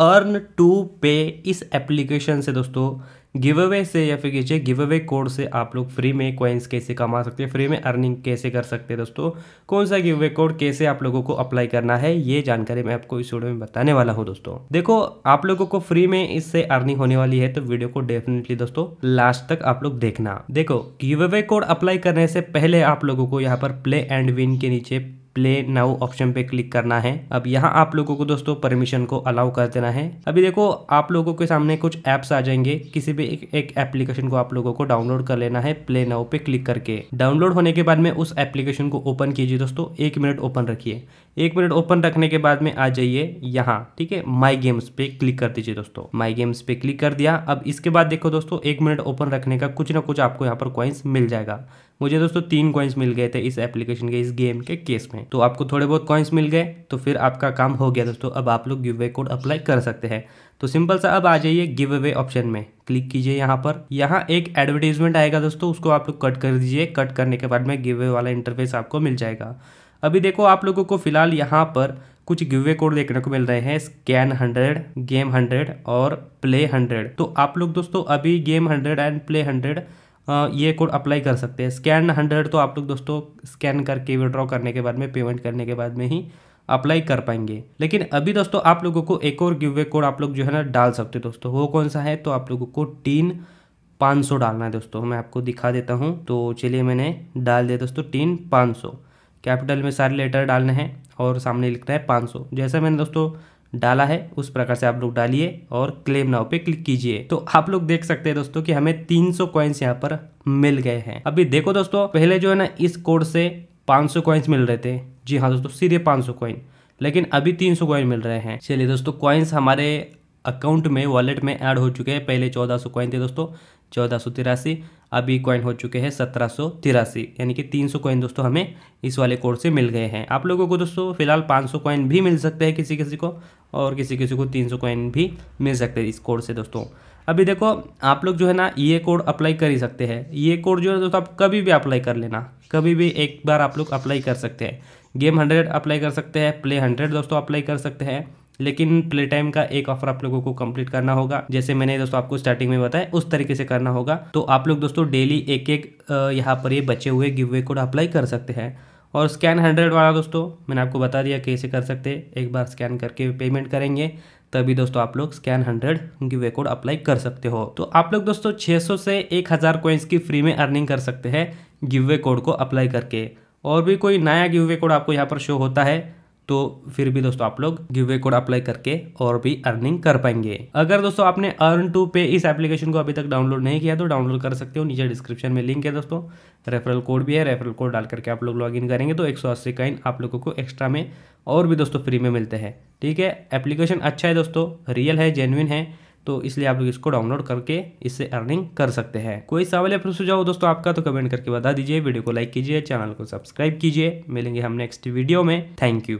earn to पे इस application से दोस्तों गिव अवे से या फिर कीजिए गिव अवे कोड से आप लोग फ्री में कॉइन्स कैसे कमा सकते हैं फ्री में अर्निंग कैसे कर सकते हैं दोस्तों कौन सा गिव अवे कोड कैसे आप लोगों को अप्लाई करना है ये जानकारी मैं आपको इस वीडियो में बताने वाला हूँ दोस्तों देखो आप लोगों को फ्री में इससे अर्निंग होने वाली है तो वीडियो को डेफिनेटली दोस्तों लास्ट तक आप लोग देखना देखो गिव अवे कोड अप्लाई करने से पहले आप लोगों को यहाँ पर प्ले एंड विन के नीचे प्ले नाउ ऑप्शन पे क्लिक करना है अब यहाँ आप लोगों को दोस्तों परमिशन को अलाउ कर देना है अभी देखो आप लोगों के सामने कुछ ऐप्स आ जाएंगे किसी भी एक, एक एप्लीकेशन को आप लोगों को डाउनलोड कर लेना है प्ले नाउ पे क्लिक करके डाउनलोड होने के बाद में उस एप्लीकेशन को ओपन कीजिए दोस्तों एक मिनट ओपन रखिए एक मिनट ओपन रखने के बाद में आ जाइए यहाँ ठीक है माई गेम्स पे क्लिक कर दीजिए दोस्तों माई गेम्स पे क्लिक कर दिया अब इसके बाद देखो दोस्तों एक मिनट ओपन रखने का कुछ ना कुछ आपको यहाँ पर क्वाइंस मिल जाएगा मुझे दोस्तों तीन कॉइन्स मिल गए थे इस एप्लीकेशन के इस गेम के केस में तो आपको थोड़े बहुत कॉइन्स मिल गए तो फिर आपका काम हो गया दोस्तों अब आप लोग गिव अवे कोड अप्लाई कर सकते हैं तो सिंपल सा अब आ जाइए गिव अवे ऑप्शन में क्लिक कीजिए यहाँ पर यहाँ एक एडवर्टीजमेंट आएगा दोस्तों उसको आप लोग कट कर दीजिए कट करने के बाद में गिव वाला इंटरफेस आपको मिल जाएगा अभी देखो आप लोगों को फिलहाल यहाँ पर कुछ गिवे कोड देखने को मिल रहे हैं स्कैन हंड्रेड गेम हंड्रेड और प्ले हंड्रेड तो आप लोग दोस्तों अभी game hundred and play hundred ये कोड अप्लाई कर सकते हैं स्कैन हंड्रेड तो आप लोग दोस्तों स्कैन करके विड्रॉ करने के बाद में पेमेंट करने के बाद में ही अप्लाई कर पाएंगे लेकिन अभी दोस्तों आप लोगों को एक और गिवे कोड आप लोग जो है ना डाल सकते हो दोस्तों वो कौन सा है तो आप लोगों को टीन सौ डालना है दोस्तों मैं आपको दिखा देता हूँ तो चलिए मैंने डाल दिया दोस्तों टीन सौ कैपिटल में सारे लेटर डालने हैं और सामने लिखना है पाँच सौ जैसा मैंने दोस्तों डाला है उस प्रकार से आप लोग डालिए और क्लेम नाव पे क्लिक कीजिए तो आप लोग देख सकते हैं दोस्तों कि हमें 300 सौ कॉइन्स यहाँ पर मिल गए हैं अभी देखो दोस्तों पहले जो है ना इस कोड से 500 सौ कॉइन्स मिल रहे थे जी हाँ दोस्तों सीधे 500 सौ कॉइन लेकिन अभी 300 सौ कॉइन मिल रहे हैं चलिए दोस्तों कॉइन्स हमारे अकाउंट में वॉलेट में ऐड हो चुके हैं पहले चौदह सौ कॉइन थे दोस्तों चौदह सौ तिरासी अभी कॉइन हो चुके हैं सत्रह सौ तिरासी यानी कि तीन सौ कॉइन दोस्तों हमें इस वाले कोड से मिल गए हैं आप लोगों को दोस्तों फिलहाल पाँच सौ कॉइन भी मिल सकते हैं किसी किसी को और किसी किसी को तीन सौ कॉइन भी मिल सकते हैं इस कोड से दोस्तों अभी देखो आप लोग जो है ना ये कोड अप्लाई कर ही सकते हैं ये कोड जो है दोस्तों आप कभी भी अप्लाई कर लेना कभी भी एक बार आप लोग अप्लाई कर सकते हैं गेम हंड्रेड अप्लाई कर सकते हैं प्ले हंड्रेड दोस्तों अप्लाई कर सकते हैं लेकिन प्ले टाइम का एक ऑफर आप लोगों को कंप्लीट करना होगा जैसे मैंने दोस्तों आपको स्टार्टिंग में बताया उस तरीके से करना होगा तो आप लोग दोस्तों डेली एक एक यहाँ पर ये बचे हुए गिव वे कोड अप्लाई कर सकते हैं और स्कैन हंड्रेड वाला दोस्तों मैंने आपको बता दिया कैसे कर सकते हैं एक बार स्कैन करके पेमेंट करेंगे तभी दोस्तों आप लोग scan hundred give code apply कर सकते हो तो आप लोग दोस्तों सौ से हज़ार कोइंस की फ्री में अर्निंग कर सकते हैं गिवे कोड को अप्लाई करके और भी कोई नया गिवे कोड आपको यहाँ पर शो होता है तो फिर भी दोस्तों आप लोग गिव कोड अप्लाई करके और भी अर्निंग कर पाएंगे अगर दोस्तों आपने अर्न टू पे इस एप्लीकेशन को अभी तक डाउनलोड नहीं किया तो डाउनलोड कर सकते हो नीचे डिस्क्रिप्शन में लिंक है दोस्तों रेफरल कोड भी है रेफरल कोड डाल करके आप लोग लॉगिन करेंगे तो एक सौ अस्सी आप लोगों को एक्स्ट्रा में और भी दोस्तों फ्री में मिलते हैं ठीक है एप्लीकेशन अच्छा है दोस्तों रियल है जेन्यन है तो इसलिए आप लोग इसको डाउनलोड करके इससे अर्निंग कर सकते हैं कोई सवाल या फिर सुझाव दोस्तों आपका तो कमेंट करके बता दीजिए वीडियो को लाइक कीजिए चैनल को सब्सक्राइब कीजिए मिलेंगे हम नेक्स्ट वीडियो में थैंक यू